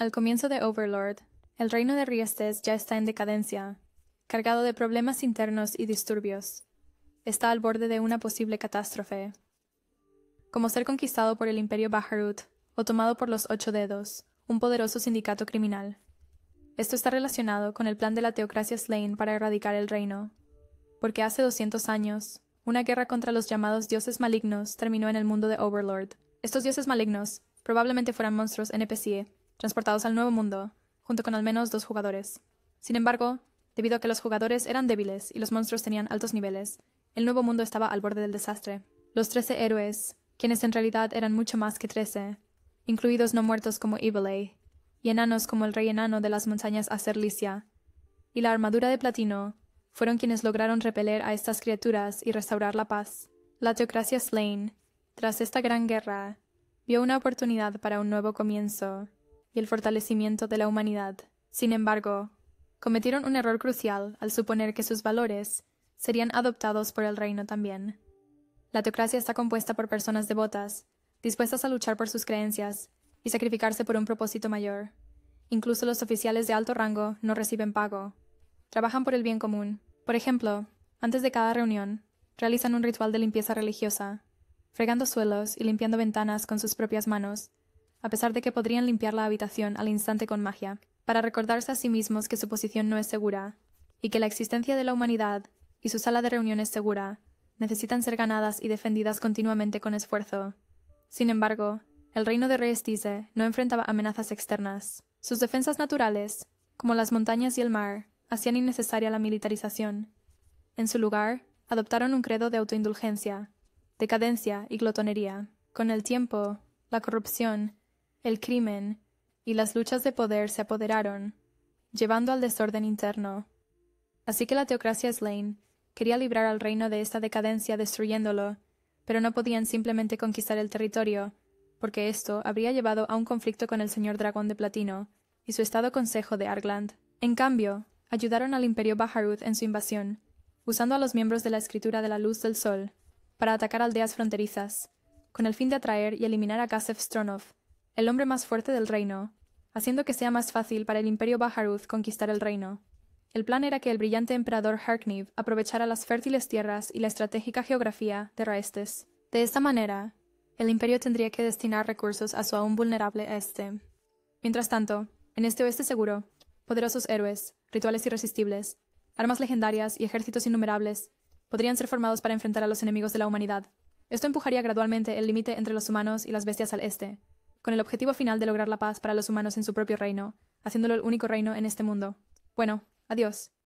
Al comienzo de Overlord, el reino de Riestes ya está en decadencia, cargado de problemas internos y disturbios. Está al borde de una posible catástrofe. Como ser conquistado por el Imperio Bajarut o tomado por los Ocho Dedos, un poderoso sindicato criminal. Esto está relacionado con el plan de la teocracia Slain para erradicar el reino, porque hace 200 años, una guerra contra los llamados dioses malignos terminó en el mundo de Overlord. Estos dioses malignos probablemente fueran monstruos NPC transportados al Nuevo Mundo, junto con al menos dos jugadores. Sin embargo, debido a que los jugadores eran débiles y los monstruos tenían altos niveles, el Nuevo Mundo estaba al borde del desastre. Los trece héroes, quienes en realidad eran mucho más que trece, incluidos no muertos como Ivelay, y enanos como el rey enano de las montañas Acerlicia, y la armadura de platino, fueron quienes lograron repeler a estas criaturas y restaurar la paz. La teocracia Slain, tras esta gran guerra, vio una oportunidad para un nuevo comienzo y el fortalecimiento de la humanidad. Sin embargo, cometieron un error crucial al suponer que sus valores serían adoptados por el reino también. La teocracia está compuesta por personas devotas, dispuestas a luchar por sus creencias y sacrificarse por un propósito mayor. Incluso los oficiales de alto rango no reciben pago. Trabajan por el bien común. Por ejemplo, antes de cada reunión, realizan un ritual de limpieza religiosa, fregando suelos y limpiando ventanas con sus propias manos, a pesar de que podrían limpiar la habitación al instante con magia, para recordarse a sí mismos que su posición no es segura, y que la existencia de la humanidad y su sala de reuniones segura necesitan ser ganadas y defendidas continuamente con esfuerzo. Sin embargo, el reino de Reyes no enfrentaba amenazas externas. Sus defensas naturales, como las montañas y el mar, hacían innecesaria la militarización. En su lugar, adoptaron un credo de autoindulgencia, decadencia y glotonería. Con el tiempo, la corrupción el crimen y las luchas de poder se apoderaron, llevando al desorden interno. Así que la teocracia Slane quería librar al reino de esta decadencia destruyéndolo, pero no podían simplemente conquistar el territorio, porque esto habría llevado a un conflicto con el señor dragón de platino y su estado consejo de Argland. En cambio, ayudaron al imperio Baharuth en su invasión, usando a los miembros de la escritura de la luz del sol para atacar aldeas fronterizas, con el fin de atraer y eliminar a Gasef Stronov, el hombre más fuerte del reino, haciendo que sea más fácil para el imperio Baharuth conquistar el reino. El plan era que el brillante emperador Harkniv aprovechara las fértiles tierras y la estratégica geografía de Raestes. De esta manera, el imperio tendría que destinar recursos a su aún vulnerable este. Mientras tanto, en este oeste seguro, poderosos héroes, rituales irresistibles, armas legendarias y ejércitos innumerables podrían ser formados para enfrentar a los enemigos de la humanidad. Esto empujaría gradualmente el límite entre los humanos y las bestias al este, con el objetivo final de lograr la paz para los humanos en su propio reino, haciéndolo el único reino en este mundo. Bueno, adiós.